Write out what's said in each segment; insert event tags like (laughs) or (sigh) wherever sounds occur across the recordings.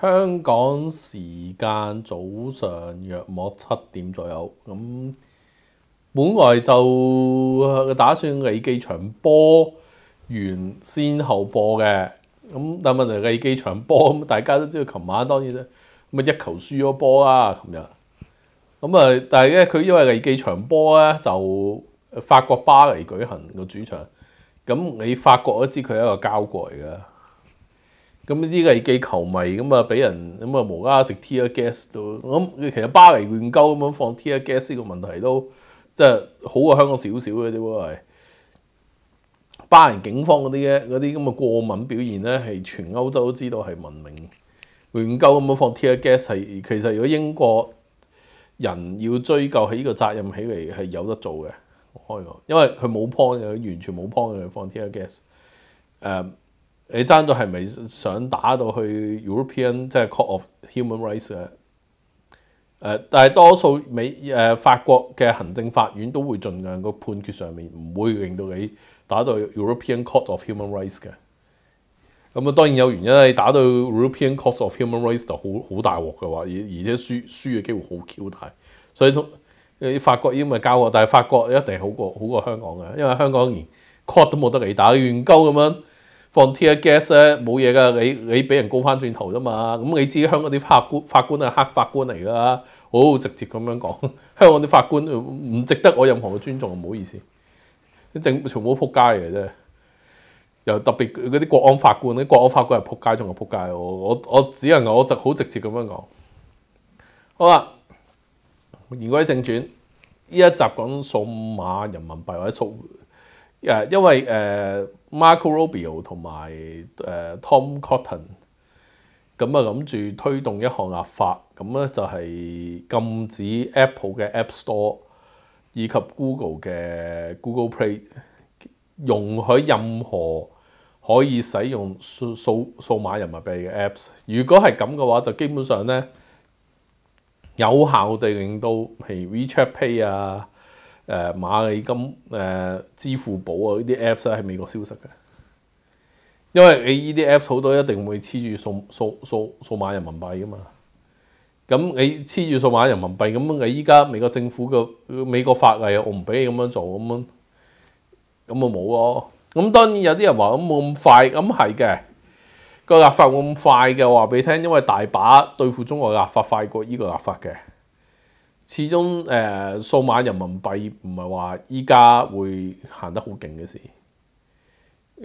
香港時間早上約莫七點左右，咁本來就打算利機場波完，先後播嘅。咁但問題利機場波，咁大家都知道，琴晚當然啦，咁啊一球輸咗波啊，琴日，咁啊！但係咧，佢因為歷屆場波咧就法國巴黎舉行個主場，咁你法國都知佢係一個郊嚟噶。咁呢啲歷屆球迷咁啊，俾人咁啊無啦啦食 Tear Gas 都。咁。其實巴黎亂鳩咁樣放 Tear Gas 呢個問題都即係好過香港少少嘅啫喎。係巴黎警方嗰啲咧嗰啲咁嘅過敏表現咧，係全歐洲都知道係文明亂鳩咁樣放 Tear Gas 係其實如果英國。人要追究起呢個責任起嚟係有得做嘅，開個，因為佢冇 point 嘅，完全冇 point 嘅放 t e a g s 誒、你爭到係咪想打到去 European 即係 Court of Human Rights 嘅？誒、但係多數美誒、法國嘅行政法院都會盡量個判決上面唔會令到你打到 European Court of Human Rights 嘅。咁啊，當然有原因，你打到 European Court of Human Rights 就好好大鑊嘅話，而而且輸輸嘅機會好 Q 大。所以都法國因為教我，但係法國一定好過好過香港嘅，因為香港連 court 都冇得你打圓鳩咁樣放 T S G S 咧冇嘢噶，你你俾人告翻轉頭啫嘛。咁你知香港啲法官法官係黑法官嚟㗎，好直接咁樣講。香港啲法官唔值得我任何嘅尊重，唔好意思，啲政全部撲街嘅啫。又特別嗰啲國安法官啲國安法官係撲街仲係撲街。我我我只能我就好直接咁樣講。好啦。言歸正傳，依一集講數碼人民幣或者數誒，因為誒 Marco Rubio 同埋誒 Tom Cotton 咁啊，諗住推動一項立法，咁咧就係禁止 Apple 嘅 App Store 以及 Google 嘅 Google Play 容許任何可以使用數數數碼人民幣嘅 Apps。如果係咁嘅話，就基本上咧。有效地令到譬如 WeChat Pay 啊、誒馬利金、誒支付寶啊呢啲 Apps 喺美國消失嘅，因為你呢啲 Apps 好多一定會黐住數數數數碼人民幣噶嘛，咁你黐住數碼人民幣咁，依家美國政府嘅美國法例，我唔俾你咁樣做咁樣，咁啊冇咯。咁當然有啲人話咁冇咁快，咁係嘅。個立法咁快嘅，話俾你聽，因為大把對付中國立法快過依個立法嘅。始終誒，數碼人民幣唔係話依家會行得好勁嘅事。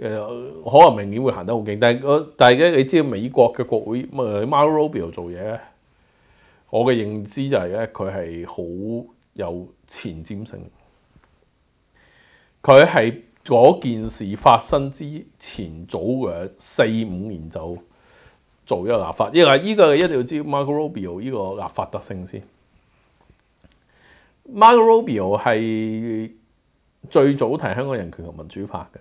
誒，可能明年會行得好勁，但係我但係你知道美國嘅國會，咪 m a r u l l o 做嘢咧，我嘅認知就係咧，佢係好有前瞻性，佢係。嗰件事發生之前早嘅四五年就做一個立法，因為依個一定要知 m a r g a r o b i o 呢個立法特性先。m a r g a r o b i o 係最早提香港人權同民主法嘅。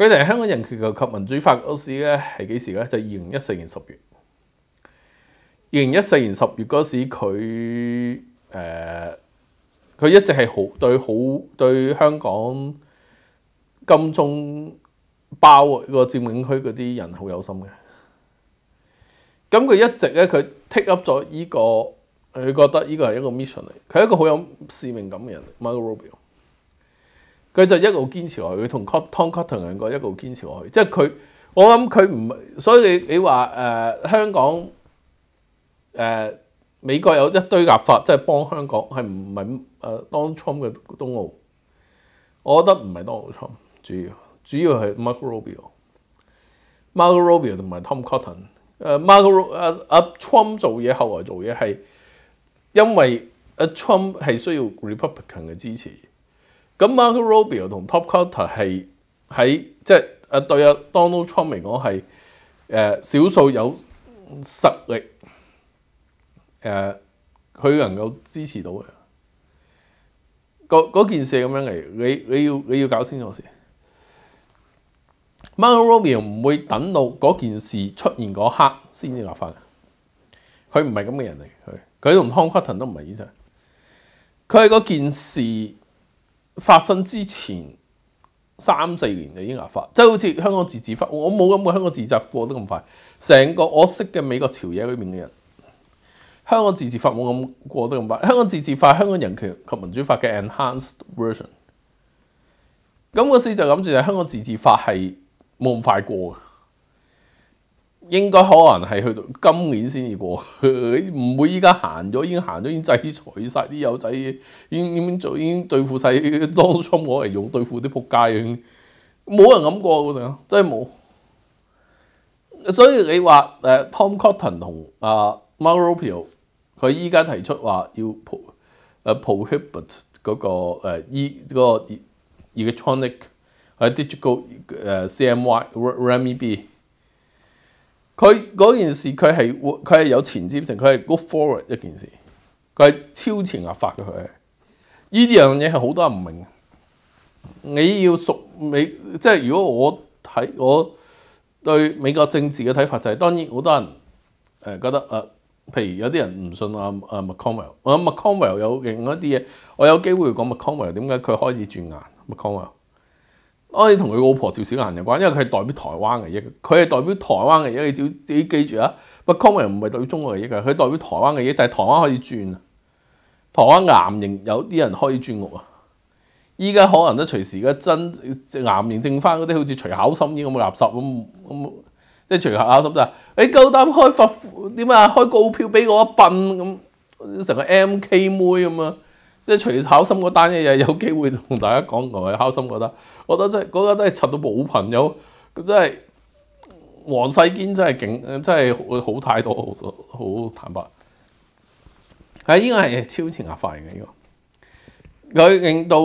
佢提香港人權及民主法嗰時咧係幾時咧？就二零一四年十月。二零一四年十月嗰時，佢誒佢一直係好對好對香港。金鐘包個佔領區嗰啲人好有心嘅，咁佢一直咧佢 take up 咗依個，佢覺得依個係一個 mission 嚟，佢一個好有使命感嘅人。m a r a e Rubio，佢就一路堅持落去，佢同 Tom Cotton 兩個一路堅持落去，即係佢，我諗佢唔，所以你你話誒香港誒美國有一堆立法即係幫香港係唔係誒當沖嘅東澳，我覺得唔係當好沖。主要主要係 m a r c Rubio、m a r c Rubio 同埋 Tom Cotton。誒 Marco 誒阿 Trump 做嘢，後來做嘢係因為阿 Trump 係需要 Republican 嘅支持。咁 m a r c Rubio 同 Tom Cotton 係喺即係阿對阿 Donald Trump 嚟講係誒少數有實力誒，佢能夠支持到嘅嗰件事咁樣嚟，你你要你要搞清楚先。Marco Rubio 唔會等到嗰件事出現嗰刻先至立法嘅，佢唔係咁嘅人嚟，佢佢同 Tom Cotton 都唔係呢隻，佢係嗰件事發生之前三四年就已經立法，即係好似香港自治法，我冇諗過香港自治過得咁快，成個我識嘅美國朝野裏面嘅人，香港自治法冇咁過得咁快，香港自治法香港人權及民主法嘅 enhanced version，咁我事就諗住係香港自治法係。冇咁快過，應該可能係去到今年先至過，(laughs) 唔會依家行咗，已經行咗，已經制裁曬啲友仔，已經已經做已經對付曬當初我嚟用對付啲仆街，冇人諗過我啊，真係冇。所以你話誒 Tom Cotton 同啊 Marropio，佢依家提出話要補誒 p r o h i b i t 嗰個誒依嗰個 Electronic。啊，digital 誒 C M Y r e m B，佢嗰件事佢係佢係有前瞻性，佢係 go forward 一件事，佢係超前啊發嘅佢。呢樣嘢係好多人唔明。你要熟美即係如果我睇我對美國政治嘅睇法就係當然好多人誒覺得誒，譬如有啲人唔信阿阿 McConnell，我阿 McConnell 有另一啲嘢，我有機會講 McConnell 點解佢開始轉眼 McConnell。我哋同佢老婆趙小蘭有關，因為佢係代表台灣嘅嘢，佢係代表台灣嘅嘢，你照自己記住啊！e n t 唔係代表中國嘅嘢，佢代表台灣嘅嘢，但係台灣可以轉啊！台灣岩形有啲人可以轉屋啊！依家可能都隨時嘅真岩形剩翻嗰啲好似除口心啲咁嘅垃圾咁，即係除口口心就你夠膽開發點啊？開高票俾我一笨咁，成個 M K 妹啊即係除咗考心嗰單嘢，有機會同大家講外，考心覺得覺得真係嗰得真係柒到冇朋友，真係黃世堅真係勁，真係好太多好好坦白。係呢個係超前壓化型嘅呢個，佢令到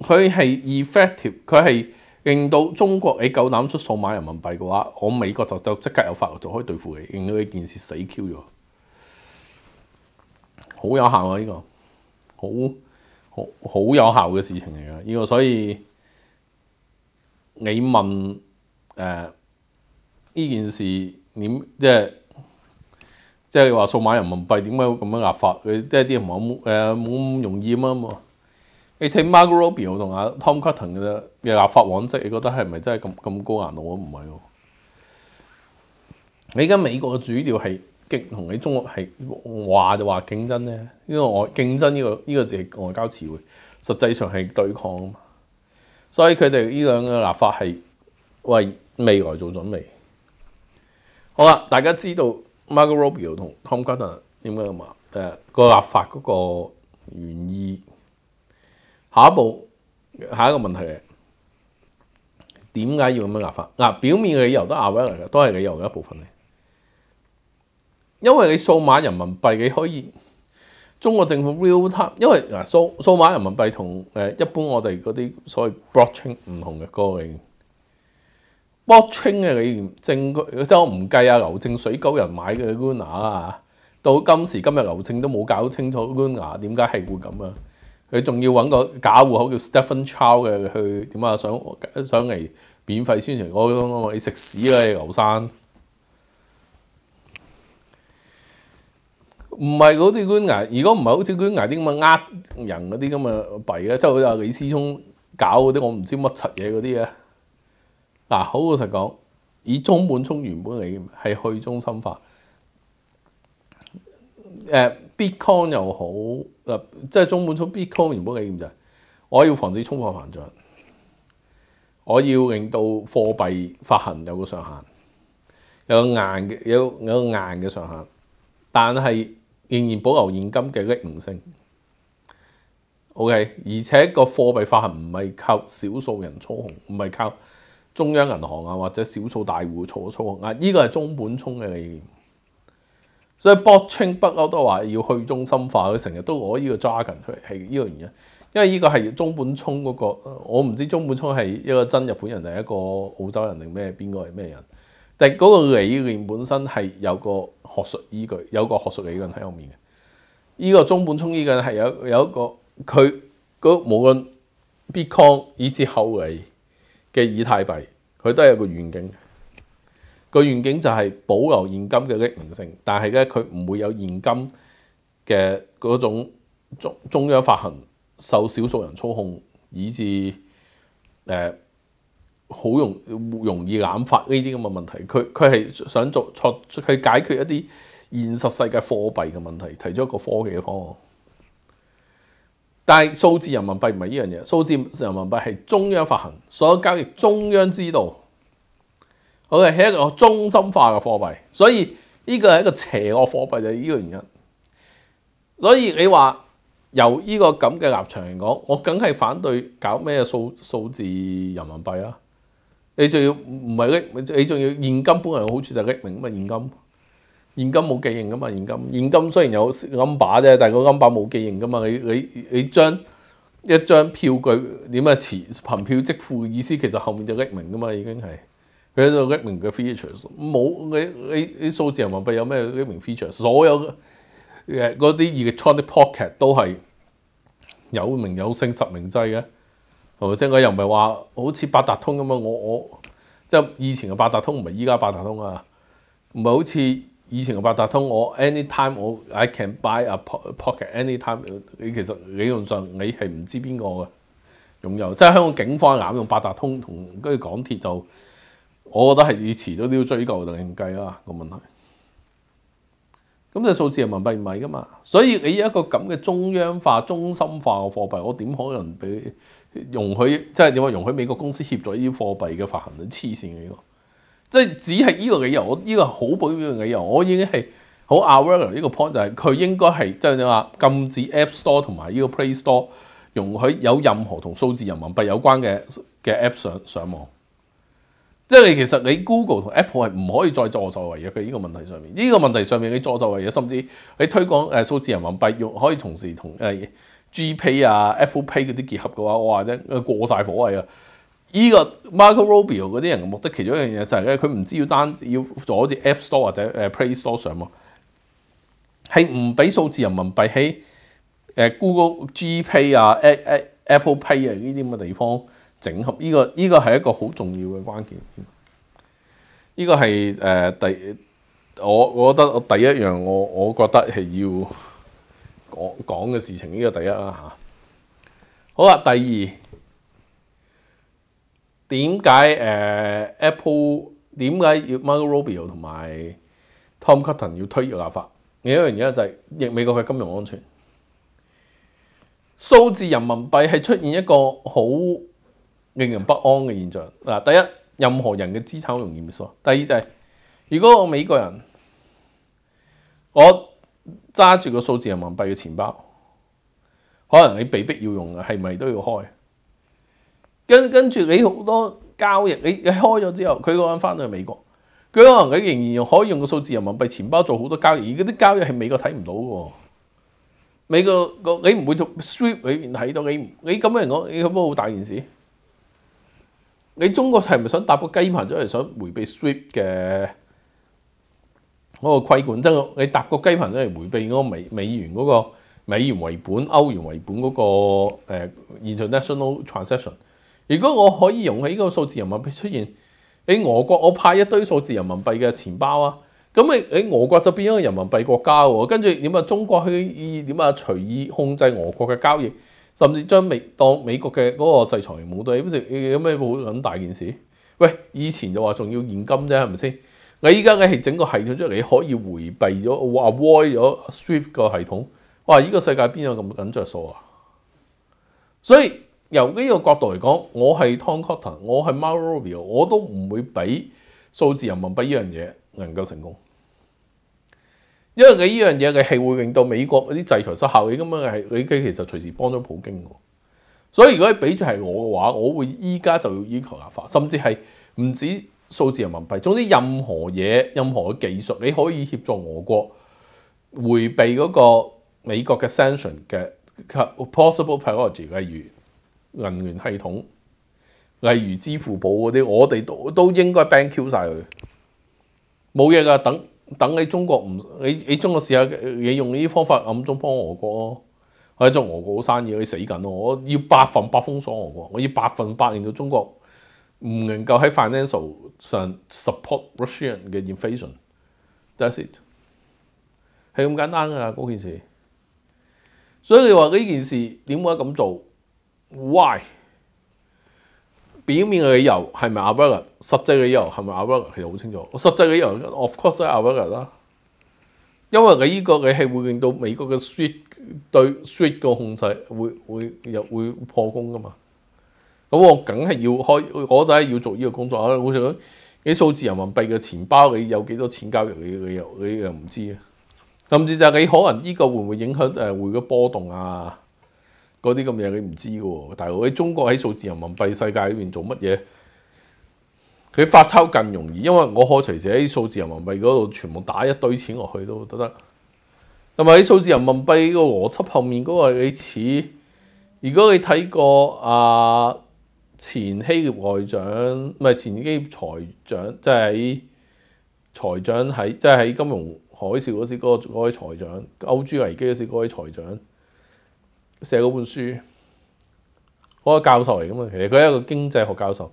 佢係 effective，佢係令到中國你夠膽出數買人民幣嘅話，我美國就就即刻有法律就可以對付你，令到呢件事死 Q 咗，好有效啊呢個好。好有效嘅事情嚟㗎，呢個所以你問誒依件事，點即係即係話數碼人民幣點解咁樣立法？佢即係啲人係誒冇咁容易啊嘛？你睇 m a r g a r e t r o b 同阿 TomCotton 嘅啫，立法黃色，你覺得係咪真係咁咁高難度啊？唔係喎，你而家美國嘅主流係？同你中國係話就話競爭咧，呢個我競爭呢個呢個只係外交詞匯，實際上係對抗啊嘛。所以佢哋呢兩個立法係為未來做準備。好啦，大家知道 Marco Rubio 同 t o m g u m p e n 點解嘢嘛？誒個立法嗰個原意。下一步，下一個問題嘅點解要咁樣立法？嗱，表面嘅理由都 a r 嚟嘅，都係理由嘅一部分嚟。因為你數碼人民幣你可以中國政府 real time，因為嗱數數碼人民幣同誒一般我哋嗰啲所謂 blocking 唔同嘅嚟嘅。b l o c k i n g 啊你證據即係我唔計啊，牛證水狗人買嘅 l u n a 啊，到今時今日牛證都冇搞清楚 l u n a 點解係會咁啊？佢仲要揾個假户口叫 Stephen Chow 嘅去點啊？想想嚟免費宣傳我你食屎啦，你牛生！唔係好似官啲如果唔係好似官啲啲咁嘅呃人嗰啲咁嘅幣咧，即係好似阿李思聰搞嗰啲，我唔知乜柒嘢嗰啲啊。嗱，好我實講，以中本聰原本理念係去中心化，誒，Bitcoin 又好，即係中本聰 Bitcoin 原本理念就係我要防止通貨膨脹，我要令到貨幣發行有個上限，有硬嘅有有硬嘅上限，但係。仍然保留現金嘅匿名性，OK，而且個貨幣行唔係靠少數人操控，唔係靠中央銀行啊或者少數大户操操控，啊，依個係中本聰嘅理念，所以博清不嬲都話要去中心化，佢成日都攞依個抓 r n 出嚟，係依個原因，因為依個係中本聰嗰個，我唔知中本聰係一個真日本人定一個澳洲人定咩，邊個係咩人，但係嗰個理念本身係有個。學術依據有個學術理論喺後面嘅，依個中本聰依個係有有一個佢嗰無論 Bitcoin 以至後嚟嘅以太幣，佢都係有個願景，個願景就係保留現金嘅匿名性，但係咧佢唔會有現金嘅嗰種中中央發行受少數人操控以至誒。好容容易揞發呢啲咁嘅問題，佢佢係想做作佢解決一啲現實世界貨幣嘅問題，提咗一個科技嘅方案。但係數字人民幣唔係呢樣嘢，數字人民幣係中央發行，所有交易中央知道，好嘅係一個中心化嘅貨幣，所以呢個係一個邪惡貨幣就係呢個原因。所以你話由呢個咁嘅立場嚟講，我梗係反對搞咩數數字人民幣啊！你仲要唔係叻？你仲要現金本來好處就係叻明嘛！現金現金冇記認噶嘛！現金現金雖然有銀把啫，但個銀把冇記認噶嘛！你你你將一張票據點啊？持憑票即付嘅意思，其實後面就叻明噶嘛！已經係喺度叻明嘅 features。冇你你啲數字民幣有咩叻明 features？所有嘅嗰啲 electronic pocket 都係有名有姓實名制嘅。係咪先？我又唔係話好似八達通咁啊！我我即係以前嘅八達通，唔係依家八達通啊！唔係好似以前嘅八達通，我 anytime 我 i can buy a p o c k e t anytime。你其實理論上你係唔知邊個嘅擁有，即係香港警方攬用八達通同跟住港鐵就，我覺得係遲早都要追究定計啊個問題。咁你數字人民幣唔係㗎嘛？所以你一個咁嘅中央化、中心化嘅貨幣，我點可能俾？容許即係點話容許美國公司協助呢啲貨幣嘅發行率黐線嘅呢個，即係只係呢個理由，我呢個好保守嘅理由，我已經係好 aware 呢個 point 就係佢應該係即係你話禁止 App Store 同埋呢個 Play Store 容許有任何同數字人民幣有關嘅嘅 app 上上網，即係其實你 Google 同 Apple 係唔可以再助作為嘅呢個問題上面，呢個問題上面你助作為嘢，甚至你推廣誒數字人民幣用可以同時同誒。G Pay 啊、Apple Pay 嗰啲結合嘅話，我話啫過曬火係啊！依個 Marco Rubio 嗰啲人嘅目的，其中一樣嘢就係咧，佢唔知要單要做好似 App Store 或者 Play Store 上喎，係唔俾數字人民幣喺 Google、G Pay 啊、Apple Pay 啊呢啲咁嘅地方整合。依個依個係一個好重要嘅關鍵。依個係誒第我我覺得我第一樣我我覺得係要。我講嘅事情呢個第一啦嚇，好啦，第二點解誒 Apple 點解要 Michael Rubio 同埋 Tom Cotton 要推呢立法？另一樣嘢就係美國嘅金融安全，數字人民幣係出現一個好令人不安嘅現象嗱。第一，任何人嘅資產好容易滅數；第二就係如果我美國人我揸住個數字人民幣嘅錢包，可能你被逼要用，嘅，係咪都要開？跟跟住你好多交易，你你開咗之後，佢嗰人翻到去美國，佢可能你仍然可以用個數字人民幣錢包做好多交易，而嗰啲交易係美國睇唔到嘅。美國個你唔會做 sweep 里面睇到，你你咁樣講，你嗰波好大件事。你中國係咪想搭個雞盤，出嚟，想迴避 sweep 嘅？嗰個規管真係，你搭個雞棚都係迴避嗰個美美元嗰個美元為本、歐元為本嗰個誒 international transaction。如果我可以容喺呢個數字人民幣出現，喺俄國我派一堆數字人民幣嘅錢包啊，咁你喺俄國就變咗個人民幣國家喎。跟住點啊？中國可以點啊？隨意控制俄國嘅交易，甚至將美當美國嘅嗰個制裁武器，有咩冇咁大件事？喂，以前就話仲要現金啫，係咪先？你依家嘅係整個系統出嚟，你可以迴避咗、avoid 咗、swift 個系統。哇！依個世界邊有咁緊著數啊？所以由呢個角度嚟講，我係 Tom Cotton，我係 m a r u b i o 我都唔會俾數字人民幣依樣嘢能夠成功，因為你依樣嘢嘅係會令到美國嗰啲制裁失效。你咁啊係，你佢其實隨時幫咗普京。所以如果你俾住係我嘅話，我會依家就要要求立法，甚至係唔止。數字人民幣，總之任何嘢、任何嘅技術，你可以協助俄國迴避嗰個美國嘅 sanction 嘅 possible priority，例如銀聯系統，例如支付寶嗰啲，我哋都都應該 ban kill 曬佢，冇嘢㗎，等等你中國唔你你中國試下，你用呢啲方法暗中幫俄國咯，我喺做俄國好生意，你死緊咯，我要百分百封鎖俄國，我要百分百令到中國。唔能夠喺 f i n a n c i a l 上 support Russian 嘅 invasion，that's it，係咁簡單噶嗰件事。所以你話呢件事點解咁做？Why？表面嘅理由係咪 Albert？實際嘅理由係咪 Albert？其實好清楚，實際嘅理由 of course 都 Albert 啦。因為你依個你係會令到美國嘅 street 對 street 嘅控制會會有會破功噶嘛。咁我梗系要开，我都系要做呢个工作啊！我想啲数字人民币嘅钱包，你有几多钱交易，你又你又唔知啊？甚至就你可能呢个会唔会影响诶汇嘅波动啊？嗰啲咁嘢你唔知噶喎。但係喺中国喺数字人民币世界里边做乜嘢，佢发钞更容易，因为我可随时喺数字人民币嗰度全部打一堆钱落去都得得。咁啊，喺数字人民币个逻辑后面嗰个你似？如果你睇过啊？前希外長唔係前希財長，即係喺財長喺即係喺金融海嘯嗰時嗰個嗰位財長，歐珠危機嗰時嗰位財長寫嗰本書，嗰個教授嚟㗎嘛？其實佢係一個經濟學教授，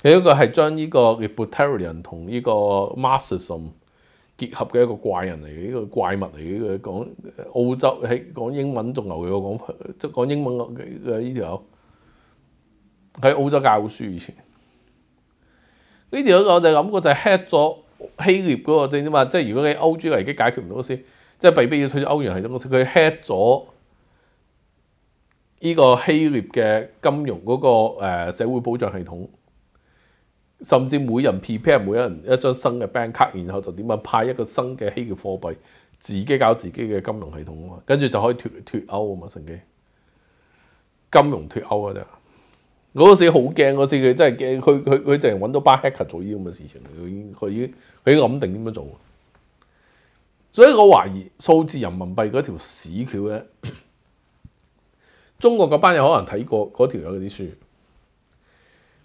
佢嗰個係將呢個 libertarian 同呢個 marxism 結合嘅一個怪人嚟嘅，呢個怪物嚟嘅。講澳洲喺講英文仲牛嘅，講即係講英文嘅呢條。喺澳洲教書以前，呢條我哋就諗過就係 hit 咗希臘嗰個啫嘛，即係如果你歐洲危機解決唔到先，即係被迫要退出歐元系統嗰時，佢 hit 咗呢個希臘嘅金融嗰個社會保障系統，甚至每人 prepare 每一人一張新嘅 bank 卡，然後就點啊派一個新嘅希臘貨幣，自己搞自己嘅金融系統啊嘛，跟住就可以脱脱歐啊嘛，成機金融脱歐啊啫～嗰時好驚，嗰時佢真係驚，佢佢佢直情揾到班黑客做呢啲咁嘅事情，佢已佢已佢要諗定點樣做。所以我懷疑數字人民幣嗰條屎橋咧，(coughs) 中國嗰班人可能睇過嗰條有啲書，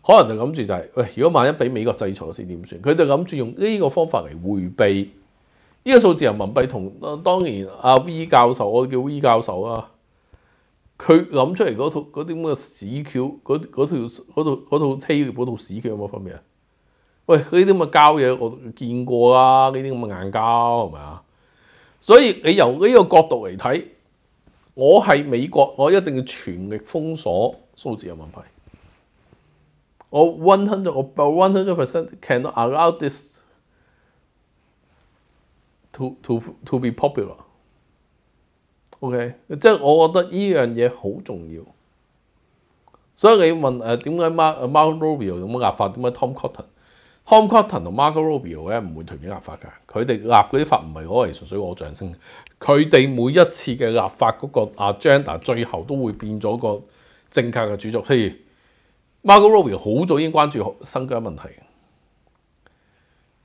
可能就諗住就係喂，如果萬一俾美國制裁先點算？佢就諗住用呢個方法嚟迴避。呢個數字人民幣同當然阿 V 教授，我叫 V 教授啊。佢諗出嚟嗰套嗰啲咁嘅屎橋，嗰嗰條嗰套嗰套 tape 嗰套屎橋有冇分別啊？喂，呢啲咁嘅膠嘢我見過啦，呢啲咁嘅硬膠係咪啊？所以你由呢個角度嚟睇，我係美國，我一定要全力封鎖數字有民幣。我 one hundred，我 by one hundred percent cannot allow this to to to be popular。OK，即係我覺得依樣嘢好重要，所以你問誒點解 Mar Mar r o b o 有冇压法？點解 Tom Cotton、Tom Cotton 同 Mar r o b o 咧唔會随便压法㗎？佢哋压嗰啲法唔係我嚟纯純粹攞掌聲，佢哋每一次嘅立法嗰個 agenda 最後都會變咗個政客嘅主軸。譬如 Mar r o b o 好早已經關注新疆問題。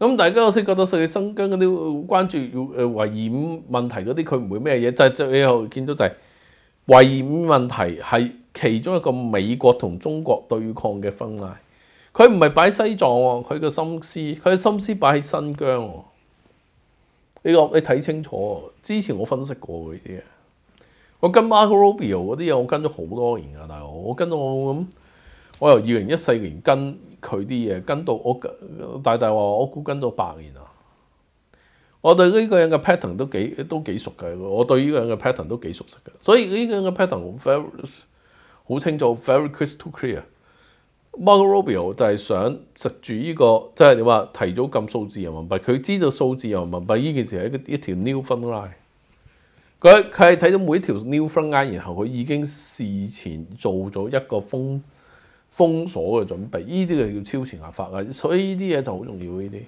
咁大家我先覺得，所以新疆嗰啲關注要誒維二問題嗰啲，佢唔會咩嘢？就就你又見到就係維染問題係其中一個美國同中國對抗嘅分界。佢唔係擺西藏喎，佢嘅心思，佢嘅心思擺喺新疆。你講你睇清楚，之前我分析過嗰啲嘢。我跟 Mark Rubio 嗰啲嘢，我跟咗好多年噶，大佬，我跟到我咁。我由二零一四年跟佢啲嘢，跟到我大大話我估跟到八年啦。我對呢個人嘅 pattern 都幾都幾熟嘅。我對呢個人嘅 pattern 都幾熟悉嘅，所以呢個人嘅 pattern 好好清楚，very crystal clear。Mark Robio 就係想食住呢個，即係你話提早撳數字人民幣。佢知道數字人民幣呢件事係一一條 new front line。佢佢係睇到每一條 new front line，然後佢已經事前做咗一個封。封鎖嘅準備，呢啲就要超前立法啊，所以呢啲嘢就好重要呢啲。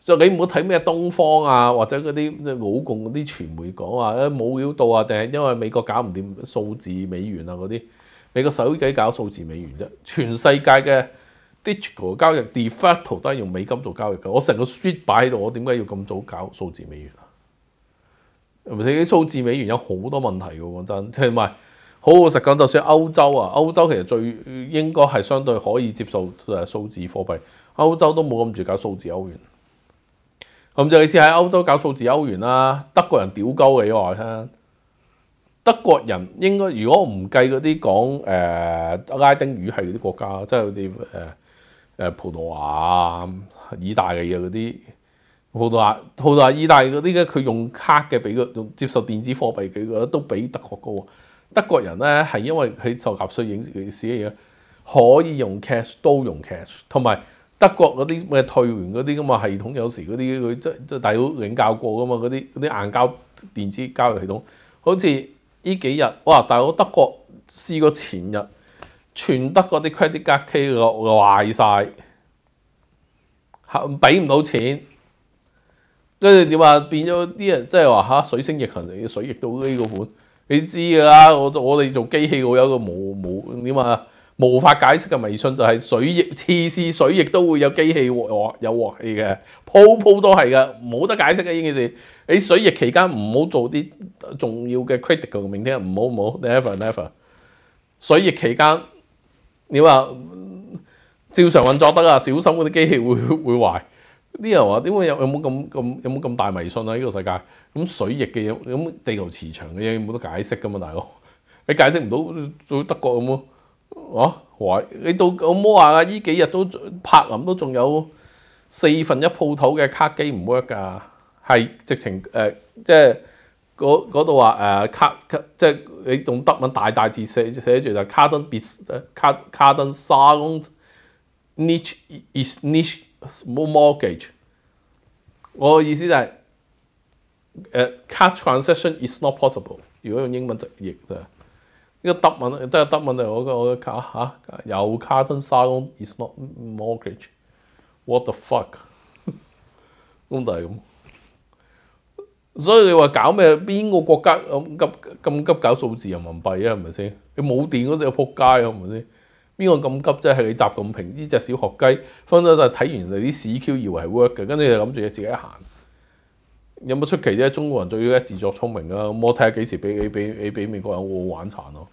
就你唔好睇咩東方啊，或者嗰啲老共嗰啲傳媒講話冇料到啊，定係因為美國搞唔掂數字美元啊嗰啲？美國手幾搞數字美元啫？全世界嘅 digital 交易 default 都係用美金做交易嘅。我成個 sheet 擺喺度，我點解要咁早搞數字美元啊？係咪你啲數字美元有好多問題㗎講真，即係唔係？好我實講，就算歐洲啊，歐洲其實最應該係相對可以接受就數字貨幣。歐洲都冇咁住搞數字歐元咁，就意思喺歐洲搞數字歐元啦。德國人屌鳩嘅，因為聽德國人應該如果唔計嗰啲講誒拉丁語系嗰啲國家，即係嗰啲誒誒葡萄牙意大利嘅嗰啲葡萄牙、葡萄牙、意大嗰啲咧，佢用卡嘅比嗰接受電子貨幣幾得都比德國高。德國人咧係因為佢受壓，税影視嘅嘢可以用 cash 都用 cash，同埋德國嗰啲咩退完嗰啲咁嘅系統，有時嗰啲佢即即大佬領教過噶嘛，嗰啲嗰啲硬膠電子交易系統，好似呢幾日哇！大佬德國試過前日全德嗰啲 credit card case 壞曬，嚇俾唔到錢，跟住點啊？變咗啲人即係話嚇水星逆行，水逆到呢個款。你知噶啦，我我哋做機器，我有個無無點啊，無法解釋嘅迷信就係水液次次水液都會有機器鍋有鑊氣嘅鋪鋪都係嘅，冇得解釋嘅呢件事。你水液期間唔好做啲重要嘅 critical 嘅天唔好唔好，never never。水液期間，點啊照常運作得啊，小心嗰啲機器會會壞。啲人話點解有有冇咁咁有冇咁大迷信啊？呢個世界咁水逆嘅嘢，咁地球磁場嘅嘢冇得解釋噶嘛，大佬 (laughs) 你解釋唔到做德國咁冇啊？你到我冇下啊！依幾日都柏林都仲有四分一鋪頭嘅卡機唔 work 噶，係直情誒即係嗰嗰度話誒卡即係你用德文大大字寫寫住就 cardon bis card cardon salon nich e is nich e s mortgage，a l l m 我意思就係誒 card transaction is not possible。如果用英文直譯嘅，呢個德文，都係德文嚟。我個我個卡嚇有 card t r a n s a g t o n is not mortgage。What the fuck？咁就係咁。所以你話搞咩？邊個國家咁急咁急搞數字人民幣啊？係咪先？你冇電嗰時，我撲街，係咪先？邊個咁急啫？係你集咁平呢只小學雞，分咗就睇完你啲屎 Q，以為係 work 嘅，跟住就諗住自己行。有冇出奇啫？中國人最一自作聰明啊！我睇下幾時俾俾你俾美國人玩殘咯。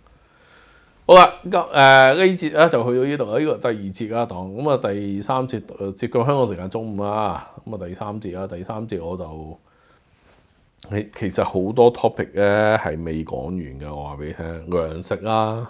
好啦，咁誒呢節咧就去到呢度，呢個第二節啦，當咁啊第三節誒接近香港時間中午啦。咁啊第三節啦，第三節我就其實好多 topic 咧係未講完嘅，我話俾你聽，糧食啦。